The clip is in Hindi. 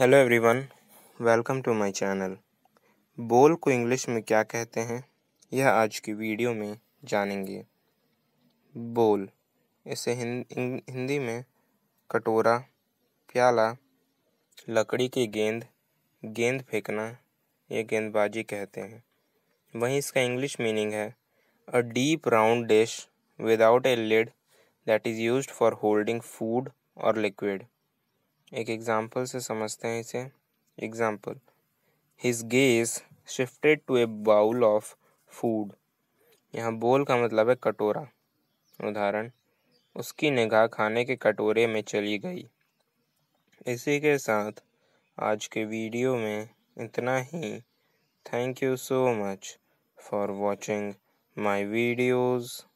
hello everyone welcome to my channel bowl को इंग्लिश में क्या कहते हैं यह आज की वीडियो में जानेंगे बोल इसे हिंदी में कटोरा प्याला लकड़ी की गेंद गेंद फेंकना या गेंदबाजी कहते हैं वहीं इसका इंग्लिश मीनिंग है a deep round dish without a lid that is used for holding food और लिक्विड एक एग्जाम्पल से समझते हैं इसे example his guess shifted to a bowl of food यहाँ बोल का मतलब है कटोरा उदाहरण उसकी निगाह खाने के कटोरे में चली गई इसी के साथ आज के वीडियो में इतना ही thank you so much for watching my videos